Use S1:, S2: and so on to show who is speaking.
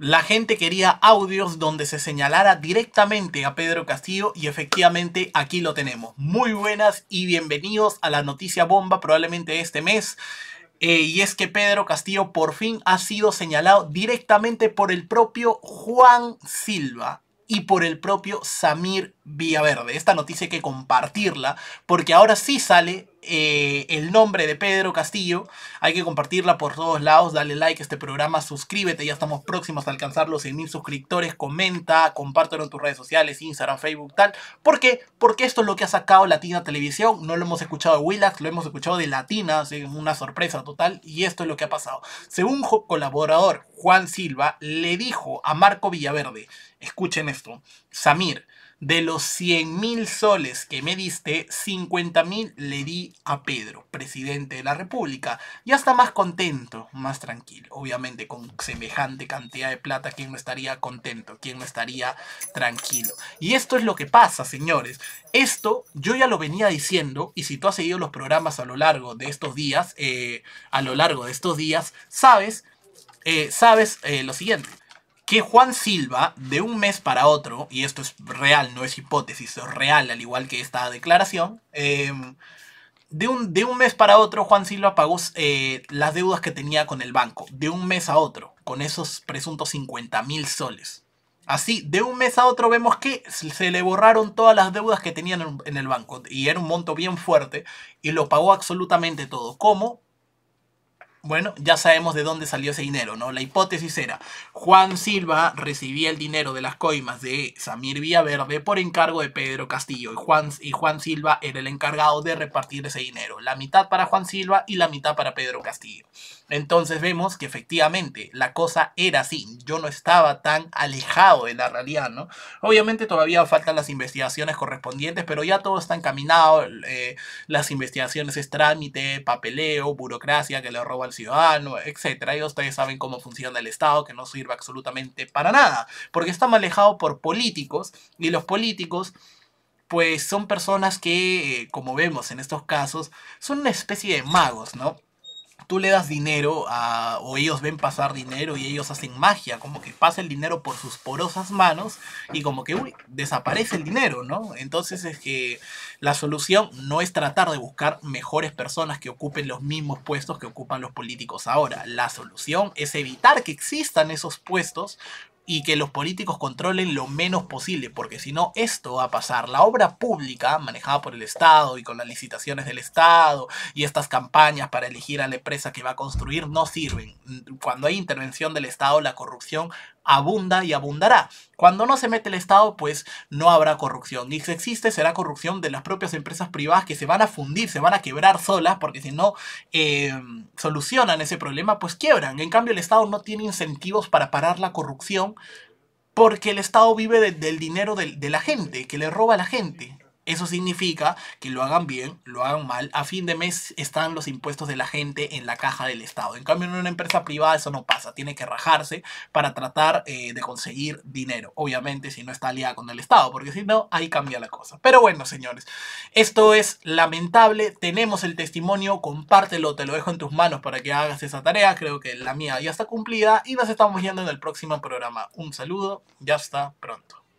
S1: la gente quería audios donde se señalara directamente a Pedro Castillo y efectivamente aquí lo tenemos. Muy buenas y bienvenidos a la noticia bomba probablemente este mes. Eh, y es que Pedro Castillo por fin ha sido señalado directamente por el propio Juan Silva y por el propio Samir Villaverde, Esta noticia hay que compartirla porque ahora sí sale eh, el nombre de Pedro Castillo. Hay que compartirla por todos lados. Dale like a este programa, suscríbete. Ya estamos próximos a alcanzar los 100.000 suscriptores. Comenta, compártelo en tus redes sociales, Instagram, Facebook, tal. ¿Por qué? Porque esto es lo que ha sacado Latina Televisión. No lo hemos escuchado de Willax, lo hemos escuchado de Latina. Es una sorpresa total. Y esto es lo que ha pasado. Según un colaborador Juan Silva, le dijo a Marco Villaverde, escuchen esto, Samir, de los 100 mil soles que me diste, 50 mil le di a Pedro, presidente de la República. Ya está más contento, más tranquilo. Obviamente, con semejante cantidad de plata, ¿quién no estaría contento? ¿Quién no estaría tranquilo? Y esto es lo que pasa, señores. Esto yo ya lo venía diciendo, y si tú has seguido los programas a lo largo de estos días, eh, a lo largo de estos días, sabes, eh, sabes eh, lo siguiente que Juan Silva, de un mes para otro, y esto es real, no es hipótesis, es real, al igual que esta declaración, em, de, un, de, un, mes para otro Juan Silva pagó eh, las deudas que tenía con el banco, de un mes a otro, con esos presuntos 50 mil soles. Así, de un mes a otro vemos que se le borraron todas las deudas que tenían en el banco, y era un monto bien fuerte, y lo pagó absolutamente todo. ¿Cómo? Bueno, ya sabemos de dónde salió ese dinero, ¿no? La hipótesis era, Juan Silva recibía el dinero de las coimas de Samir Villaverde por encargo de Pedro Castillo y Juan, y Juan Silva era el encargado de repartir ese dinero, la mitad para Juan Silva y la mitad para Pedro Castillo. Entonces vemos que efectivamente la cosa era así, yo no estaba tan alejado de la realidad, ¿no? Obviamente todavía faltan las investigaciones correspondientes, pero ya todo está encaminado, eh, las investigaciones es trámite, papeleo, burocracia que le roba al ciudadano, etc. Y ustedes saben cómo funciona el Estado, que no sirve absolutamente para nada, porque está manejado por políticos y los políticos pues son personas que, eh, como vemos en estos casos, son una especie de magos, ¿no? tú le das dinero a, o ellos ven pasar dinero y ellos hacen magia, como que pasa el dinero por sus porosas manos y como que desaparece el dinero, ¿no? Entonces es que la solución no es tratar de buscar mejores personas que ocupen los mismos puestos que ocupan los políticos ahora. La solución es evitar que existan esos puestos y que los políticos controlen lo menos posible, porque si no, esto va a pasar. La obra pública manejada por el Estado y con las licitaciones del Estado y estas campañas para elegir a la empresa que va a construir no sirven. Cuando hay intervención del Estado, la corrupción abunda y abundará. Cuando no se mete el Estado, pues no habrá corrupción. Y si existe, será corrupción de las propias empresas privadas que se van a fundir, se van a quebrar solas, porque si no eh, solucionan ese problema, pues quiebran. En cambio, el Estado no tiene incentivos para parar la corrupción, porque el Estado vive del dinero de, de la gente, que le roba a la gente. Eso significa que lo hagan bien, lo hagan mal. A fin de mes están los impuestos de la gente en la caja del Estado. En cambio, en una empresa privada eso no pasa. Tiene que rajarse para tratar eh, de conseguir dinero. Obviamente, si no está aliada con el Estado, porque si no, ahí cambia la cosa. Pero bueno, señores, esto es lamentable. Tenemos el testimonio, compártelo, te lo dejo en tus manos para que hagas esa tarea. Creo que la mía ya está cumplida y nos estamos viendo en el próximo programa. Un saludo, ya está pronto.